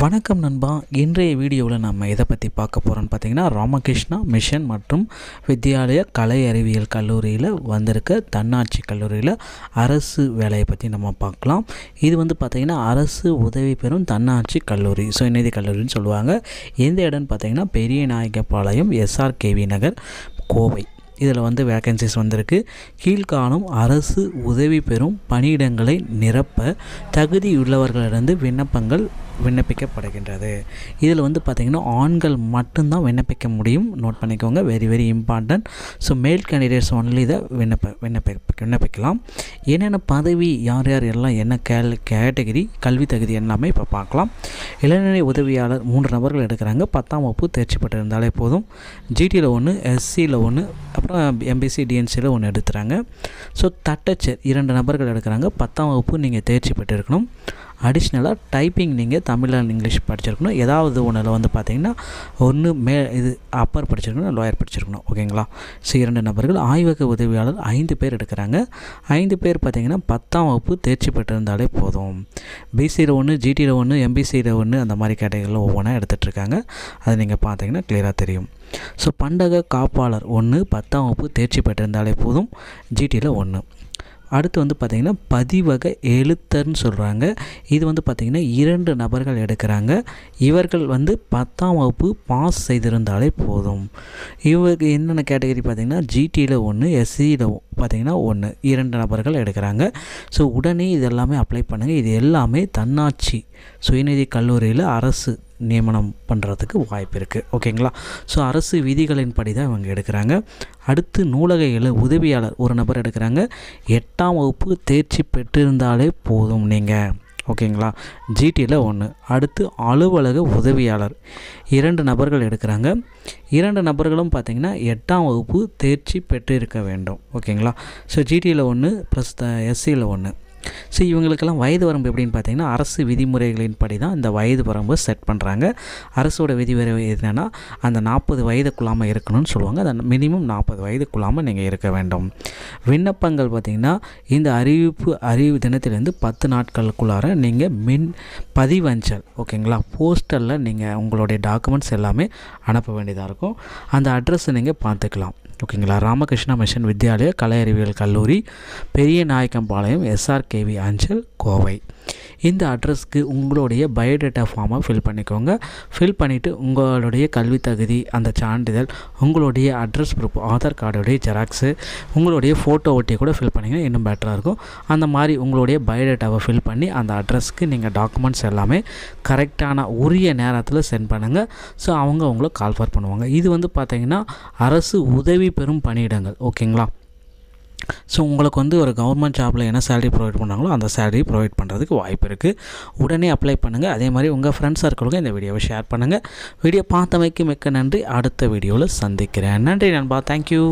வணக்கம் நண்பா இன்றைய வீடியோவில் நம்ம எதை பற்றி பார்க்க போகிறோன்னு பார்த்தீங்கன்னா ராமகிருஷ்ணா மிஷன் மற்றும் வித்யாலய கலை அறிவியல் கல்லூரியில் வந்திருக்க தன்னாட்சி கல்லூரியில் அரசு வேலையை பற்றி நம்ம பார்க்கலாம் இது வந்து பார்த்திங்கன்னா அரசு உதவி பெறும் தன்னாட்சி கல்லூரி சுயநிதி கல்லூரின்னு சொல்லுவாங்க எந்த இடம்னு பார்த்தீங்கன்னா பெரிய நாயக்கப்பாளையம் எஸ்ஆர்கேவி நகர் கோவை இதில் வந்து வேக்கன்சிஸ் வந்திருக்கு கீழ்காணும் அரசு உதவி பெறும் பணியிடங்களை நிரப்ப தகுதியுள்ளவர்களிடந்து விண்ணப்பங்கள் விண்ணப்பிக்கப்படுகின்றது இதில் வந்து பார்த்திங்கன்னா ஆண்கள் மட்டும்தான் விண்ணப்பிக்க முடியும் நோட் பண்ணிக்கோங்க very very important so male candidates only இதை விண்ணப்ப விண்ணப்ப விண்ணப்பிக்கலாம் என்னென்ன பதவி யார் யார் எல்லாம் என்ன கேல் கேட்டகிரி கல்வி தகுதி எல்லாமே இப்போ பார்க்கலாம் இளநிலை உதவியாளர் மூன்று நபர்கள் எடுக்கிறாங்க பத்தாம் வகுப்பு தேர்ச்சி பெற்றிருந்தாலே போதும் ஜிடியில் ஒன்று எஸ்சியில் ஒன்று அப்புறம் எம்பிசி டிஎன்சியில் ஒன்று எடுத்துகிறாங்க ஸோ தட்டச்சர் இரண்டு நபர்கள் எடுக்கிறாங்க பத்தாம் வகுப்பு நீங்கள் தேர்ச்சி பெற்றிருக்கணும் அடிஷ்னலாக டைப்பிங் நீங்கள் தமிழ் அண்ட் இங்கிலீஷ் படிச்சிருக்கணும் ஏதாவது ஒன்றில் வந்து பார்த்தீங்கன்னா ஒன்று மே இது அப்பர் படிச்சிருக்கணும் லோயர் படிச்சிருக்கணும் ஓகேங்களா ஸோ இரண்டு நபர்கள் ஆய்வக உதவியாளர் ஐந்து பேர் எடுக்கிறாங்க ஐந்து பேர் பார்த்தீங்கன்னா பத்தாம் வகுப்பு தேர்ச்சி பெற்றிருந்தாலே போதும் பிசியில் ஒன்று ஜிடியில் ஒன்று எம்பிசியில் ஒன்று அந்த மாதிரி கேட்டகரியில் ஒவ்வொன்றா எடுத்துகிட்ருக்காங்க அதை நீங்கள் பார்த்தீங்கன்னா கிளியராக தெரியும் ஸோ பண்டக காப்பாளர் ஒன்று பத்தாம் வகுப்பு தேர்ச்சி பெற்றிருந்தாலே போதும் ஜிடியில் ஒன்று அடுத்து வந்து பார்த்திங்கன்னா பதிவக எழுத்தர்னு சொல்கிறாங்க இது வந்து பார்த்திங்கன்னா இரண்டு நபர்கள் எடுக்கிறாங்க இவர்கள் வந்து பத்தாம் வகுப்பு பாஸ் செய்திருந்தாலே போதும் இவருக்கு என்னென்ன கேட்டகரி பார்த்திங்கன்னா ஜிடியில் ஒன்று எஸ்சியில் பார்த்திங்கன்னா ஒன்று இரண்டு நபர்கள் எடுக்கிறாங்க ஸோ உடனே இது எல்லாமே அப்ளை பண்ணுங்கள் இது எல்லாமே தன்னாட்சி சுயநிதி கல்லூரியில் அரசு நியமனம் பண்ணுறதுக்கு வாய்ப்பு இருக்குது ஓகேங்களா ஸோ அரசு விதிகளின் படி தான் இவங்க எடுக்கிறாங்க அடுத்து நூலகையில் உதவியாளர் ஒரு நபர் எடுக்கிறாங்க எட்டாம் வகுப்பு தேர்ச்சி பெற்றிருந்தாலே போதும் நீங்கள் ஓகேங்களா ஜிடியில் ஒன்று அடுத்து அலுவலக உதவியாளர் இரண்டு நபர்கள் எடுக்கிறாங்க இரண்டு நபர்களும் பார்த்திங்கன்னா எட்டாம் வகுப்பு தேர்ச்சி பெற்றிருக்க வேண்டும் ஓகேங்களா ஸோ ஜிடியில் ஒன்று ப்ளஸ் எஸ்சியில் ஒன்று ஸோ இவங்களுக்கெல்லாம் வயது வரம்பு எப்படின்னு பார்த்தீங்கன்னா அரசு விதிமுறைகளின் படி தான் இந்த வயது வரம்பு செட் பண்ணுறாங்க அரசோட விதிமுறை என்னென்னா அந்த நாற்பது வயதுக்குள்ளாமல் இருக்கணும்னு சொல்லுவாங்க அந்த மினிமம் நாற்பது வயதுக்குள்ளாமல் நீங்கள் இருக்க வேண்டும் விண்ணப்பங்கள் பார்த்திங்கன்னா இந்த அறிவிப்பு அறிவு தினத்திலேருந்து பத்து நாட்களுக்குள்ளார நீங்கள் மின் பதிவஞ்சல் ஓகேங்களா போஸ்டலில் நீங்கள் உங்களுடைய டாக்குமெண்ட்ஸ் எல்லாமே அனுப்ப வேண்டியதாக இருக்கும் அந்த அட்ரஸ்ஸை நீங்கள் பார்த்துக்கலாம் ஓகேங்களா ராமகிருஷ்ணா மிஷன் வித்யாலயா கலை அறிவியல் கல்லூரி பெரிய நாயக்கம்பாளையம் எஸ்ஆர்கேவி அஞ்சல் கோவை இந்த அட்ரஸ்க்கு உங்களுடைய பயோடேட்டா ஃபார்மை ஃபில் பண்ணிக்கோங்க ஃபில் பண்ணிவிட்டு உங்களுடைய கல்வி தகுதி அந்த சான்றிதழ் உங்களுடைய அட்ரஸ் ப்ரூஃப் ஆதார் கார்டுடைய ஜெராக்ஸு உங்களுடைய ஃபோட்டோ ஒட்டியை கூட ஃபில் பண்ணிங்கன்னா இன்னும் பெட்டராக இருக்கும் அந்த மாதிரி உங்களுடைய பயோடேட்டாவை ஃபில் பண்ணி அந்த அட்ரஸ்க்கு நீங்கள் டாக்குமெண்ட்ஸ் எல்லாமே கரெக்டான உரிய நேரத்தில் சென்ட் பண்ணுங்கள் ஸோ அவங்க உங்களை கால்ஃபார் பண்ணுவாங்க இது வந்து பார்த்திங்கன்னா அரசு உதவி பெறும் பணியிடங்கள் ஓகேங்களா ஸோ உங்களுக்கு வந்து ஒரு கவர்மெண்ட் ஜாப்பில் என்ன சேலரி ப்ரொவைட் பண்ணாங்களோ அந்த சேலரி ப்ரொவைட் பண்ணுறதுக்கு வாய்ப்பு இருக்குது உடனே அப்ளை பண்ணுங்கள் அதே மாதிரி உங்கள் ஃப்ரெண்ட்ஸ் சர்க்கிளுக்கு இந்த வீடியோவை ஷேர் பண்ணுங்கள் வீடியோ பார்த்தமைக்கு மிக்க நன்றி அடுத்த வீடியோவில் சந்திக்கிறேன் நன்றி நண்பா தேங்க்யூ